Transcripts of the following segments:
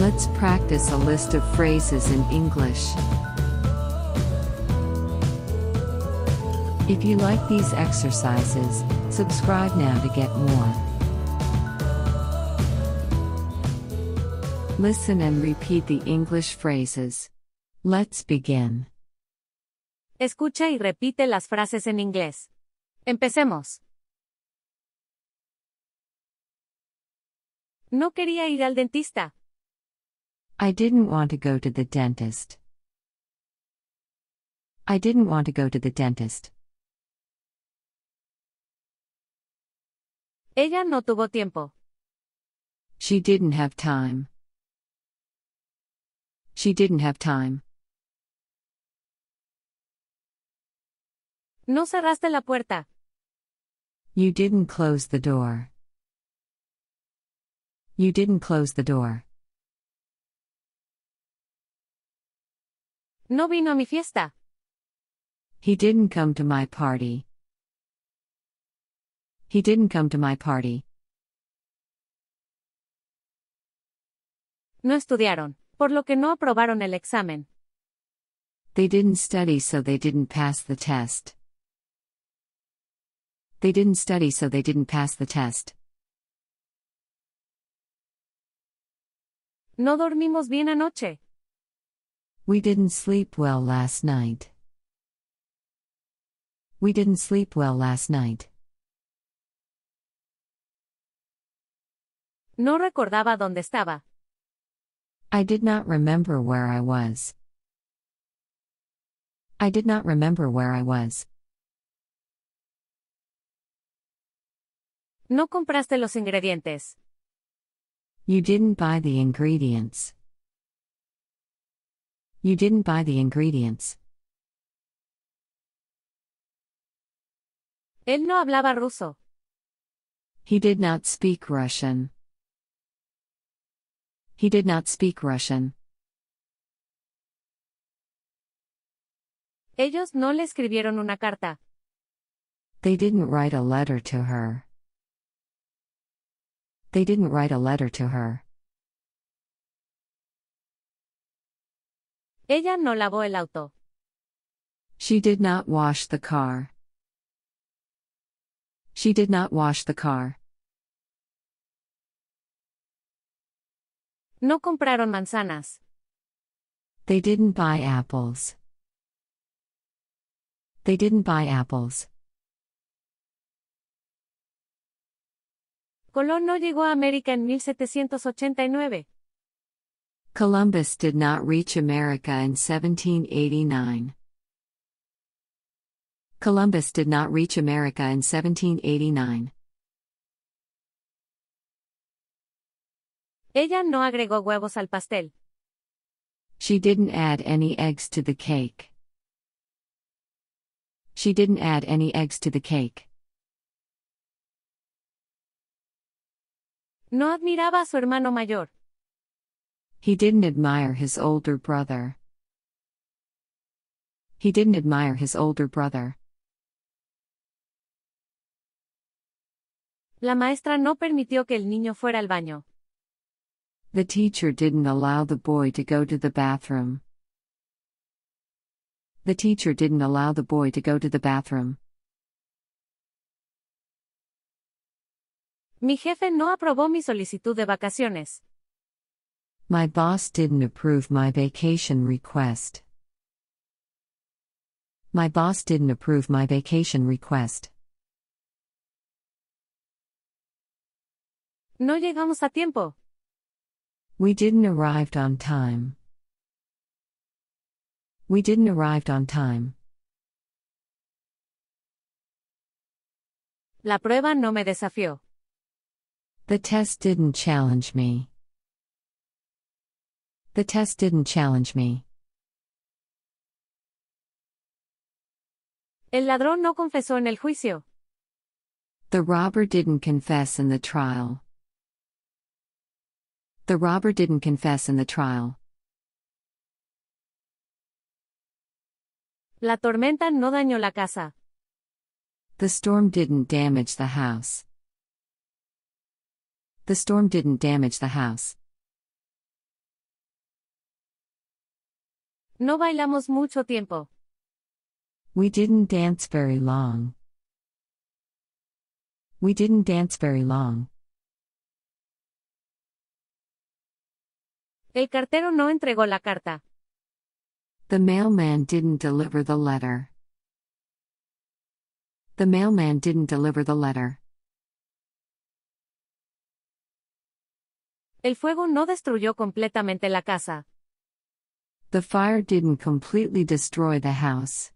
Let's practice a list of phrases in English. If you like these exercises, subscribe now to get more. Listen and repeat the English phrases. Let's begin. Escucha y repite las frases en inglés. Empecemos. No quería ir al dentista. I didn't want to go to the dentist. I didn't want to go to the dentist. Ella no tuvo tiempo. She didn't have time. She didn't have time. No cerraste la puerta. You didn't close the door. You didn't close the door. No vino a mi fiesta. He didn't come to my party. He didn't come to my party. No estudiaron, por lo que no aprobaron el examen. They didn't study so they didn't pass the test. They didn't study so they didn't pass the test. No dormimos bien anoche. We didn't sleep well last night. We didn't sleep well last night. No recordaba dónde estaba. I did not remember where I was. I did not remember where I was. No compraste los ingredientes. You didn't buy the ingredients. You didn't buy the ingredients. Él no hablaba ruso. He did not speak Russian. He did not speak Russian. Ellos no le escribieron una carta. They didn't write a letter to her. They didn't write a letter to her. Ella no lavó el auto. She did not wash the car. She did not wash the car. No compraron manzanas. They didn't buy apples. They didn't buy apples. Colón no llegó a América en 1789. Columbus did not reach America in 1789. Columbus did not reach America in 1789. Ella no agregó huevos al pastel. She didn't add any eggs to the cake. She didn't add any eggs to the cake. No admiraba a su hermano mayor. He didn't admire his older brother. He didn't admire his older brother. La maestra no permitió que el niño fuera al baño. The teacher didn't allow the boy to go to the bathroom. The teacher didn't allow the boy to go to the bathroom. Mi jefe no aprobó mi solicitud de vacaciones. My boss didn't approve my vacation request. My boss didn't approve my vacation request. No llegamos a tiempo. We didn't arrived on time. We didn't arrived on time. La prueba no me desafió. The test didn't challenge me. The test didn't challenge me. El ladrón no confesó en el juicio. The robber didn't confess in the trial. The robber didn't confess in the trial. La tormenta no dañó la casa. The storm didn't damage the house. The storm didn't damage the house. No bailamos mucho tiempo. We didn't dance very long. We didn't dance very long. El cartero no entregó la carta. The mailman didn't deliver the letter. The mailman didn't deliver the letter. El fuego no destruyó completamente la casa. The fire didn't completely destroy the house.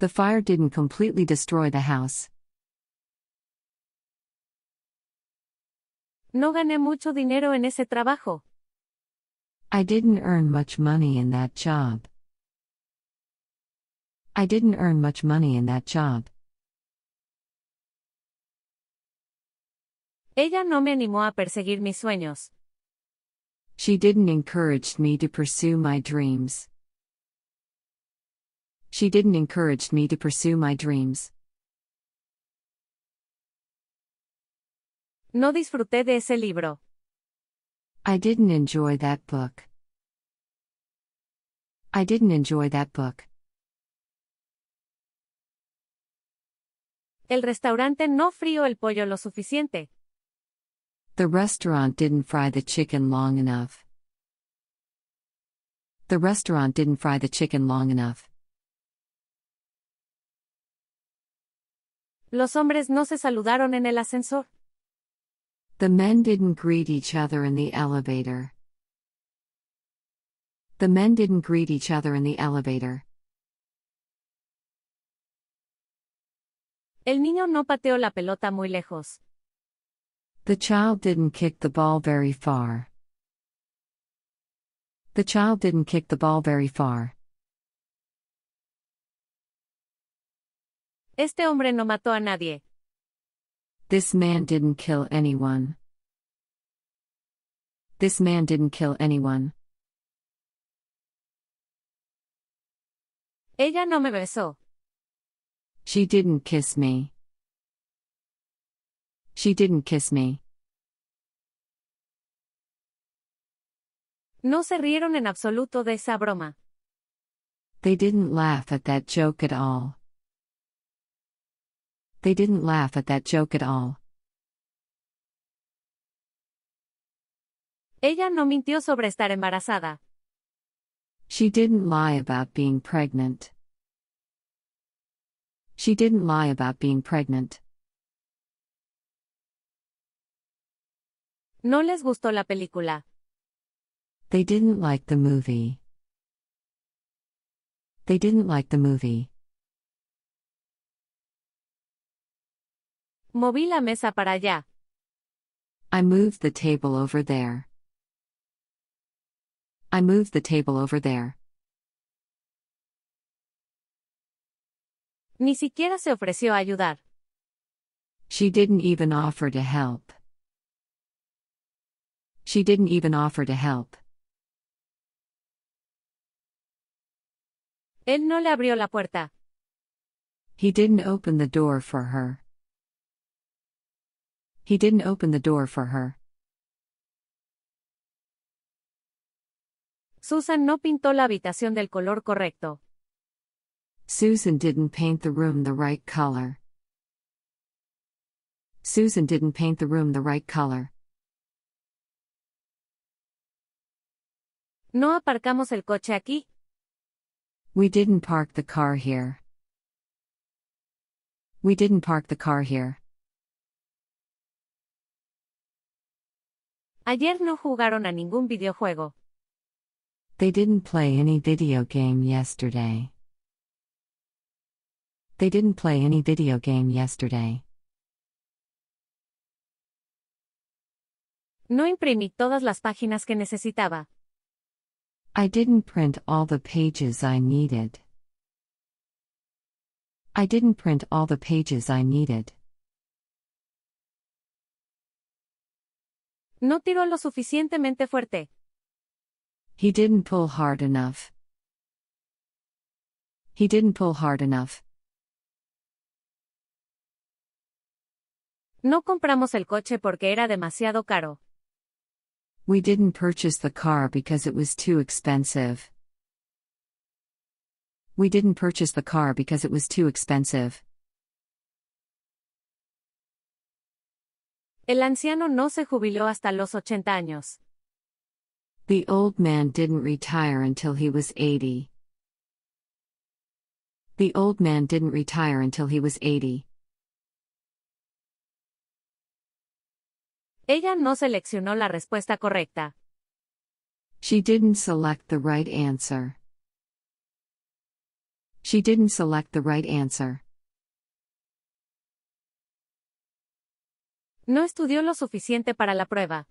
The fire didn't completely destroy the house. No gané mucho dinero en ese trabajo. I didn't earn much money in that job. I didn't earn much money in that job. Ella no me animó a perseguir mis sueños. She didn't encourage me to pursue my dreams. She didn't encourage me to pursue my dreams. No disfruté de ese libro. I didn't enjoy that book. I didn't enjoy that book. El restaurante no frío el pollo lo suficiente. The restaurant didn't fry the chicken long enough. The restaurant didn't fry the chicken long enough. Los hombres no se saludaron en el ascensor. The men didn't greet each other in the elevator. The men didn't greet each other in the elevator. El niño no pateó la pelota muy lejos. The child didn't kick the ball very far. The child didn't kick the ball very far. Este hombre no mató a nadie. This man didn't kill anyone. This man didn't kill anyone. Ella no me besó. She didn't kiss me. She didn't kiss me. No se rieron en absoluto de esa broma. They didn't laugh at that joke at all. They didn't laugh at that joke at all. Ella no mintió sobre estar embarazada. She didn't lie about being pregnant. She didn't lie about being pregnant. No les gustó la película. They didn't like the movie. They didn't like the movie. Moví la mesa para allá. I moved the table over there. I moved the table over there. Ni siquiera se ofreció a ayudar. She didn't even offer to help. She didn't even offer to help. Él no le abrió la puerta. He didn't open the door for her. He didn't open the door for her. Susan no pintó la habitación del color correcto. Susan didn't paint the room the right color. Susan didn't paint the room the right color. No aparcamos el coche aquí. We didn't park the car here. We didn't park the car here. Ayer no jugaron a ningún videojuego. They didn't play any video game yesterday. They didn't play any video game yesterday. No imprimí todas las páginas que necesitaba. I didn't print all the pages I needed. I didn't print all the pages I needed. No tiró lo suficientemente fuerte. He didn't pull hard enough. He didn't pull hard enough. No compramos el coche porque era demasiado caro. We didn't purchase the car because it was too expensive. We didn't purchase the car because it was too expensive. El anciano no se jubiló hasta los 80 años. The old man didn't retire until he was 80. The old man didn't retire until he was 80. Ella no seleccionó la respuesta correcta. She didn't select the right answer. She didn't select the right answer. No estudió lo suficiente para la prueba.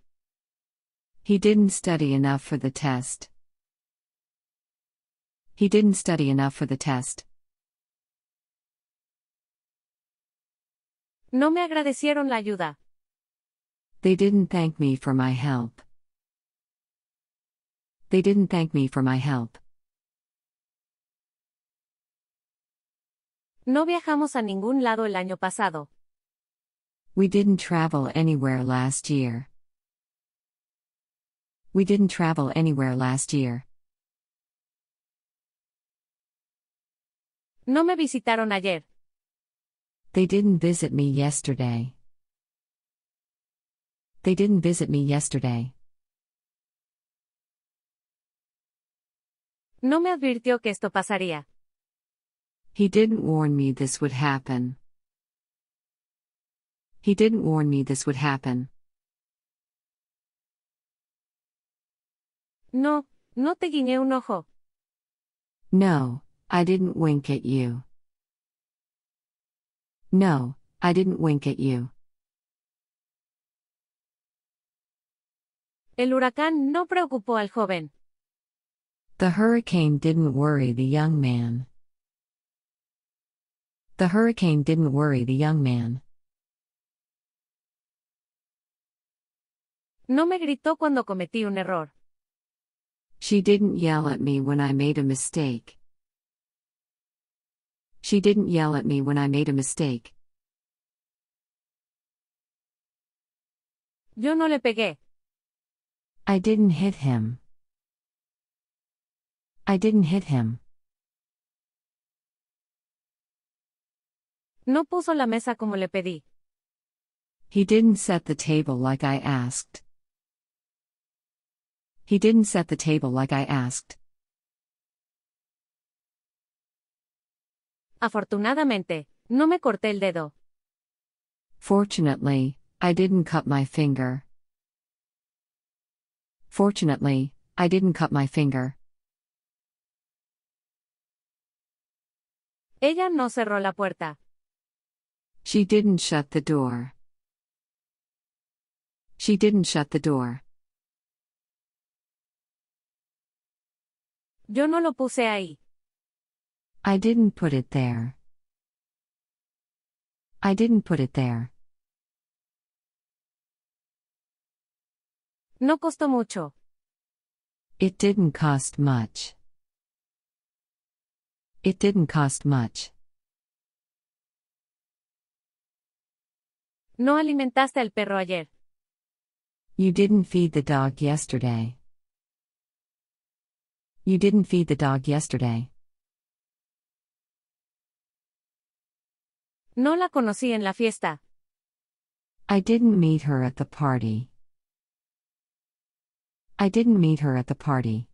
He didn't study enough for the test. He didn't study enough for the test. No me agradecieron la ayuda. They didn't thank me for my help. They didn't thank me for my help. No viajamos a ningún lado el año pasado. We didn't travel anywhere last year. We didn't travel anywhere last year. No me visitaron ayer. They didn't visit me yesterday they didn't visit me yesterday. No me advirtió que esto pasaría. He didn't warn me this would happen. He didn't warn me this would happen. No, no te guiñé un ojo. No, I didn't wink at you. No, I didn't wink at you. El huracán no preocupó al joven. The hurricane didn't worry the young man. The hurricane didn't worry the young man. No me gritó cuando cometí un error. She didn't yell at me when I made a mistake. She didn't yell at me when I made a mistake. Yo no le pegué. I didn't hit him. I didn't hit him. No puso la mesa como le pedí. He didn't set the table like I asked. He didn't set the table like I asked. Afortunadamente, no me corté el dedo. Fortunately, I didn't cut my finger. Fortunately, I didn't cut my finger. Ella no cerró la puerta. She didn't shut the door. She didn't shut the door. Yo no lo puse ahí. I didn't put it there. I didn't put it there. No costó mucho. It didn't cost much. It didn't cost much. No alimentaste al perro ayer. You didn't feed the dog yesterday. You didn't feed the dog yesterday. No la conocí en la fiesta. I didn't meet her at the party. I didn't meet her at the party.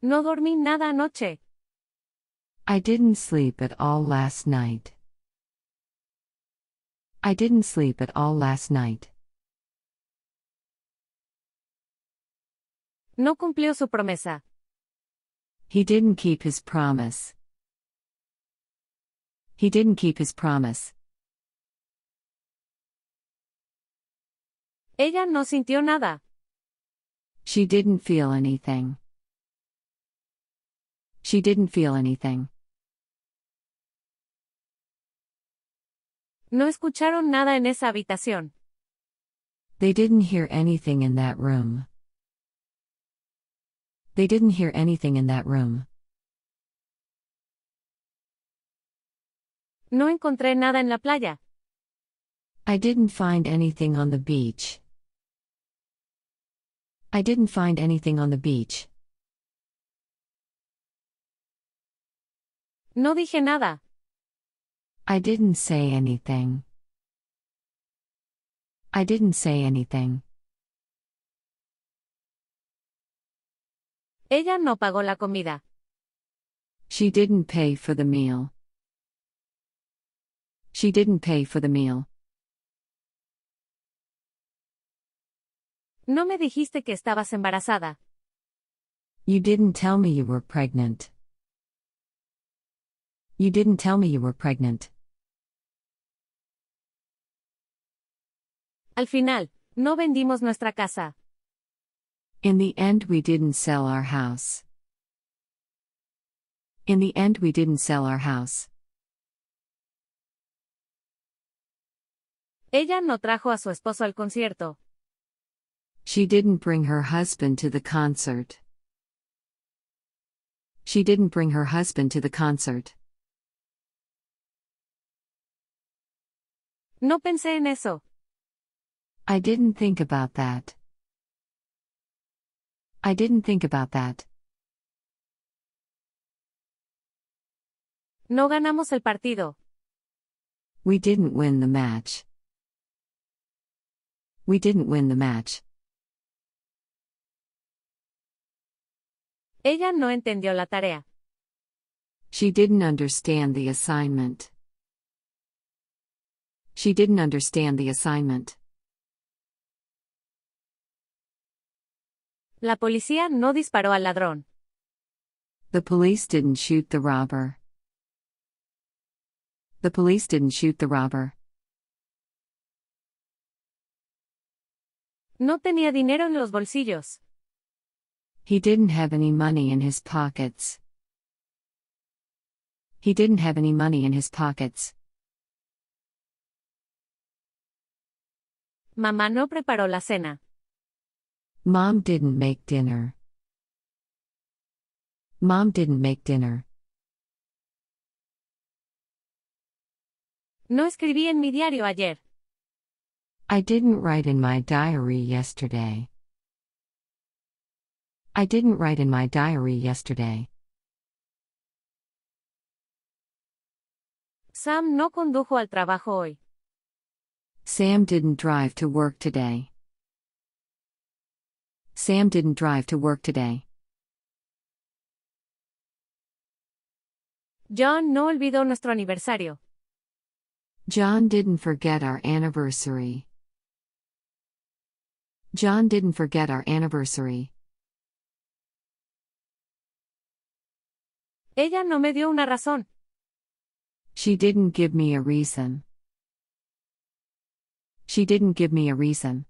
No dormí nada anoche. I didn't sleep at all last night. I didn't sleep at all last night. No cumplió su promesa. He didn't keep his promise. He didn't keep his promise. Ella no sintió nada. She didn't feel anything. She didn't feel anything. No escucharon nada en esa habitación. They didn't hear anything in that room. They didn't hear anything in that room. No encontré nada en la playa. I didn't find anything on the beach. I didn't find anything on the beach. No dije nada. I didn't say anything. I didn't say anything. Ella no pagó la comida. She didn't pay for the meal. She didn't pay for the meal. No me dijiste que estabas embarazada. You didn't tell me you were pregnant. You didn't tell me you were pregnant. Al final, no vendimos nuestra casa. In the end, we didn't sell our house. In the end, we didn't sell our house. Ella no trajo a su esposo al concierto. She didn't bring her husband to the concert. She didn't bring her husband to the concert. No pensé en eso. I didn't think about that. I didn't think about that. No ganamos el partido. We didn't win the match. We didn't win the match. Ella no entendió la tarea. She didn't understand the assignment. She didn't understand the assignment. La policía no disparó al ladrón. The police didn't shoot the robber. The police didn't shoot the robber. No tenía dinero en los bolsillos. He didn't have any money in his pockets. He didn't have any money in his pockets. Mamá no preparó la cena. Mom didn't make dinner. Mom didn't make dinner. No escribí en mi diario ayer. I didn't write in my diary yesterday. I didn't write in my diary yesterday. Sam no condujo al trabajo hoy. Sam didn't drive to work today. Sam didn't drive to work today. John no olvidó nuestro aniversario. John didn't forget our anniversary. John didn't forget our anniversary. Ella no me dio una razón. She didn't give me a reason. She didn't give me a reason.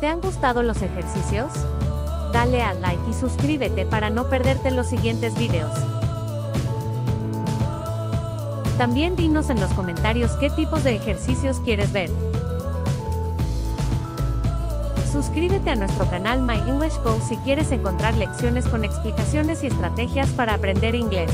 ¿Te han gustado los ejercicios? Dale a like y suscríbete para no perderte los siguientes videos. También dinos en los comentarios qué tipos de ejercicios quieres ver. Suscríbete a nuestro canal My English Go si quieres encontrar lecciones con explicaciones y estrategias para aprender inglés.